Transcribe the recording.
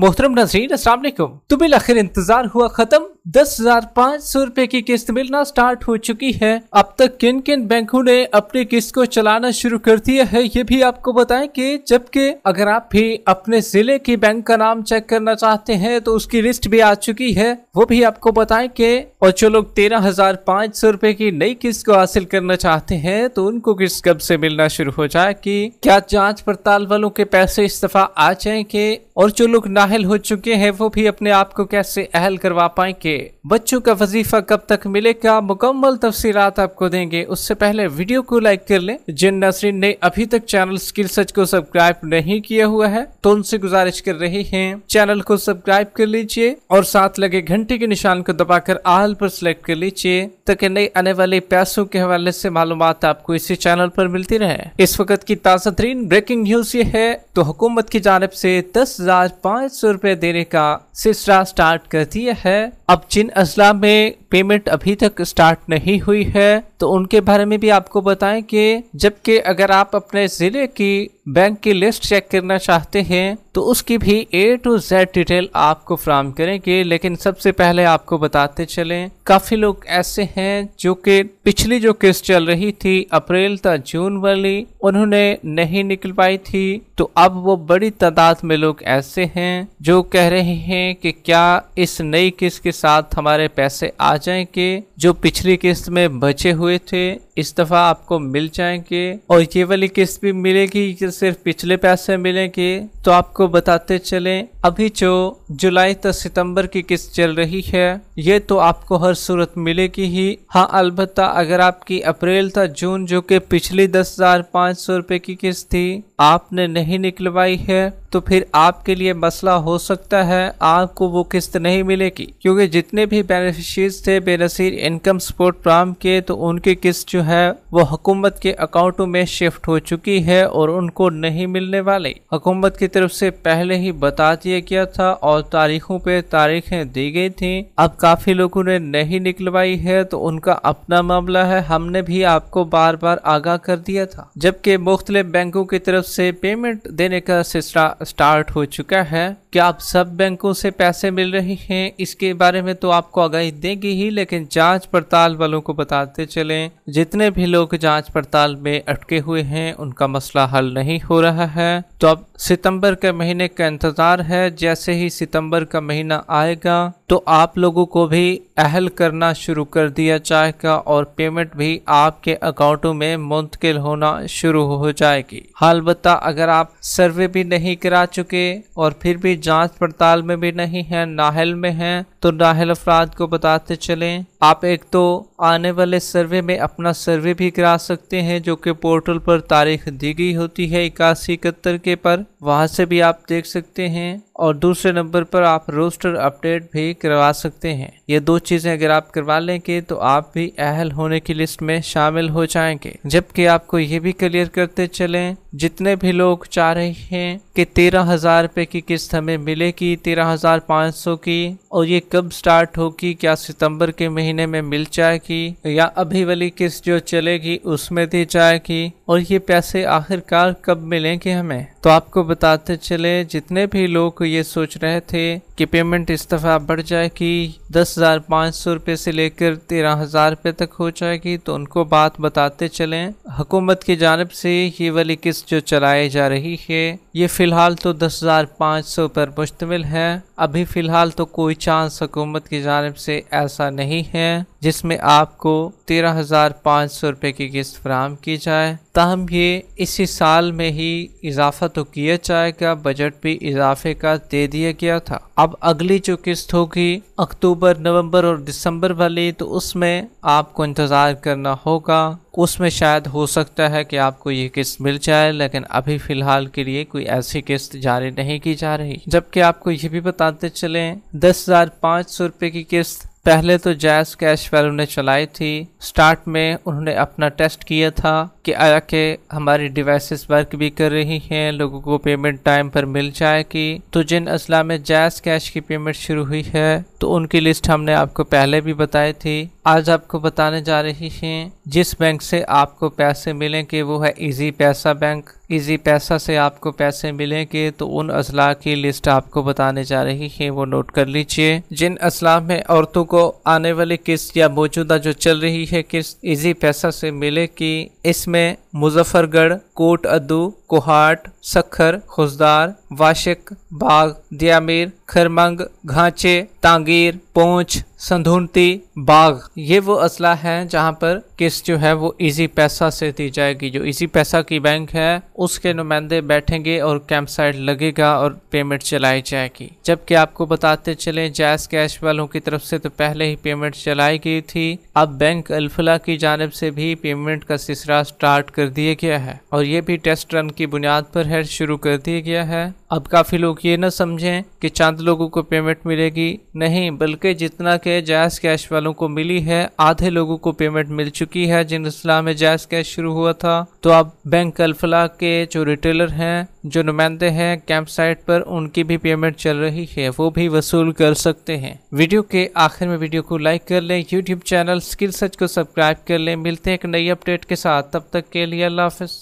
मोहतरम नजरीन असलम तो आखिर इंतजार हुआ खत्म दस हजार पाँच सौ रूपए की किस्त मिलना स्टार्ट हो चुकी है अब तक किन किन बैंकों ने अपनी किस्त को चलाना शुरू कर दिया है ये भी आपको बताएं कि जबकि अगर आप भी अपने जिले के बैंक का नाम चेक करना चाहते हैं तो उसकी लिस्ट भी आ चुकी है वो भी आपको बताएं कि और जो लोग तेरह हजार पाँच सौ रूपए की नई किस्त को हासिल करना चाहते हैं तो उनको किस्त कब से मिलना शुरू हो जाएगी क्या जाँच पड़ताल वालों के पैसे इस्तीफा आ जाएंगे और जो लोग ना अहल हो चुके हैं वो भी अपने आप को कैसे अहल करवा पाएंगे बच्चों का वजीफा कब तक मिलेगा मुकम्मल तफसीत आपको देंगे उससे पहले वीडियो को लाइक कर लें जिन नसरीन ने अभी तक चैनल स्किल सच को सब्सक्राइब नहीं किया हुआ है तो उनसे गुजारिश कर रहे हैं चैनल को सब्सक्राइब कर लीजिए और साथ लगे घंटे के निशान को दबाकर आहल पर सिलेक्ट कर लीजिए ताकि नए आने वाले पैसों के हवाले से मालूम आपको इसी चैनल पर मिलती रहे इस वक्त की ताजा तरीन ब्रेकिंग न्यूज ये है तो हुकूमत की जानब से दस हजार पाँच सौ रूपए देने का सिलसिला स्टार्ट कर दिया है अब जिन अजला में पेमेंट अभी तक स्टार्ट नहीं हुई है तो उनके बारे में भी आपको बताएं कि जबकि अगर आप अपने ज़िले की बैंक की लिस्ट चेक करना चाहते हैं तो उसकी भी ए टू जेड डिटेल आपको फ्राम करेंगे लेकिन सबसे पहले आपको बताते चलें काफ़ी लोग ऐसे हैं जो कि पिछली जो किस्त चल रही थी अप्रैल तक जून वाली उन्होंने नहीं निकल पाई थी तो अब वो बड़ी तादाद में लोग ऐसे हैं जो कह रहे हैं कि क्या इस नई किस्त के साथ हमारे पैसे आ जाएंगे जो पिछली किस्त में बचे हुए थे इस दफ़ा आपको मिल जाएंगे और ये वाली किस्त भी मिलेगी सिर्फ पिछले पैसे मिलेंगे तो आपको बताते चलें अभी जो जुलाई तक तो सितंबर की किस्त चल रही है ये तो आपको हर सूरत मिलेगी ही हाँ अलबत्ता अगर आपकी अप्रैल तक जून जो कि पिछली दस हजार पाँच सौ रुपए की किस्त थी आपने नहीं निकलवाई है तो फिर आपके लिए मसला हो सकता है आपको वो किस्त नहीं मिलेगी क्योंकि जितने भी बेनिफिशियज थे बेनसीर इनकम सपोर्ट प्रोग्राम के तो उनकी किस्त जो है वो हुकूमत के अकाउंटों में शिफ्ट हो चुकी है और उनको नहीं मिलने वाले हुकूमत की तरफ से पहले ही बता दिया गया था और और तारीखों पे तारीखें दी गई थी अब काफी लोगों ने नहीं निकलवाई है तो उनका अपना मामला है हमने भी आपको बार बार आगाह कर दिया था जबकि मुख्तलिफ बैंकों की तरफ से पेमेंट देने का सिलसिला स्टार्ट हो चुका है क्या आप सब बैंकों से पैसे मिल रहे हैं इसके बारे में तो आपको आगाही देंगे ही लेकिन जांच पड़ताल वालों को बताते चलें जितने भी लोग जांच पड़ताल में अटके हुए हैं उनका मसला हल नहीं हो रहा है तो अब सितंबर के महीने का इंतजार है जैसे ही सितंबर का महीना आएगा तो आप लोगों को भी अहल करना शुरू कर दिया जाएगा और पेमेंट भी आपके अकाउंटों में मुंतकिल होना शुरू हो जाएगी हालबत्ता अगर आप सर्वे भी नहीं करा चुके और फिर भी जांच पड़ताल में भी नहीं है नाहल में है तो नाहल अफराद को बताते चलें आप एक तो आने वाले सर्वे में अपना सर्वे भी करा सकते हैं जो कि पोर्टल पर तारीख दी गई होती है इक्यासी इकहत्तर के पर वहां से भी आप देख सकते हैं और दूसरे नंबर पर आप रोस्टर अपडेट भी करवा सकते हैं ये दो चीज़ें अगर आप करवा लेंगे तो आप भी अहल होने की लिस्ट में शामिल हो जाएंगे जबकि आपको ये भी क्लियर करते चलें जितने भी लोग चाह रहे हैं कि तेरह हज़ार रुपये की किस्त हमें मिलेगी तेरह हज़ार पाँच सौ की और ये कब स्टार्ट होगी क्या सितंबर के महीने में मिल जाएगी या अभी वाली किस्त जो चलेगी उसमें दी जाएगी और ये पैसे आखिरकार कब मिलेंगे हमें तो आपको बताते चले जितने भी लोग ये सोच रहे थे कि पेमेंट इस दफ़ा बढ़ जाएगी दस हज़ार पाँच सौ रुपये से लेकर तेरह हज़ार रुपये तक हो जाएगी तो उनको बात बताते चलें हुकूमत की जानब से ये वाली किस्त जो चलाई जा रही है ये फ़िलहाल तो दस हज़ार पाँच सौ पर मुश्तमिल है अभी फ़िलहाल तो कोई चांस हुकूमत की जानब से ऐसा नहीं है जिसमें आपको तेरह हज़ार पाँच सौ रुपये की किस्त फ्राहम की जाए तहम ये इसी साल में ही इजाफा तो किया जाएगा बजट भी इजाफे का दे दिया गया था अब अगली जो किस्त होगी अक्टूबर नवंबर और दिसंबर वाली तो उसमें आपको इंतज़ार करना होगा उसमें शायद हो सकता है कि आपको ये किस्त मिल जाए लेकिन अभी फ़िलहाल के लिए कोई ऐसी किस्त जारी नहीं की जा रही जबकि आपको ये भी बताते चले दस हज़ार पाँच सौ रुपये की किस्त पहले तो जैस कैश वैल्यू ने चलाई थी स्टार्ट में उन्होंने अपना टेस्ट किया था कि आया के हमारी डिवाइसेस वर्क भी कर रही हैं लोगों को पेमेंट टाइम पर मिल जाएगी तो जिन अजला में जैस कैश की पेमेंट शुरू हुई है तो उनकी लिस्ट हमने आपको पहले भी बताई थी आज आपको बताने जा रही हैं जिस बैंक से आपको पैसे मिलेंगे वो है इजी पैसा बैंक इजी पैसा से आपको पैसे मिलेंगे तो उन असला की लिस्ट आपको बताने जा रही है वो नोट कर लीजिए जिन असलाह में औरतों को आने वाली किस्त या मौजूदा जो चल रही है किस्त इजी पैसा से मिलेगी इसमें मुजफ्फरगढ़ कोट अदू कोहाट सखर खुजदार वाशिक बाग दियामीर खरमंग घाचे तांगीर पोंछ संधूनती बाग ये वो असला है जहाँ पर किस्त जो है वो इजी पैसा से दी जाएगी जो इजी पैसा की बैंक है उसके नुमाइंदे बैठेंगे और कैंप साइड लगेगा और पेमेंट चलाई जाएगी जबकि आपको बताते चले जैस कैश वालों की तरफ से तो पहले ही पेमेंट चलाई गई थी अब बैंक अल्फला की जानब से भी पेमेंट का सिलसिला स्टार्ट कर दिया गया है और ये भी टेस्ट रन की बुनियाद पर है शुरू कर दिया गया है अब काफ़ी लोग ये ना समझें कि चंद लोगों को पेमेंट मिलेगी नहीं बल्कि जितना के के जायज़ कैश वालों को मिली है आधे लोगों को पेमेंट मिल चुकी है जिन इस्लाम में जायज़ कैश शुरू हुआ था तो अब बैंक अल्फला के जो रिटेलर हैं जो नुमाइंदे हैं कैंप साइट पर उनकी भी पेमेंट चल रही है वो भी वसूल कर सकते हैं वीडियो के आखिर में वीडियो को लाइक कर लें यूट्यूब चैनल स्किल सच को सब्सक्राइब कर लें मिलते हैं एक नई अपडेट के साथ तब तक के लिए अल्लाह हाफिज़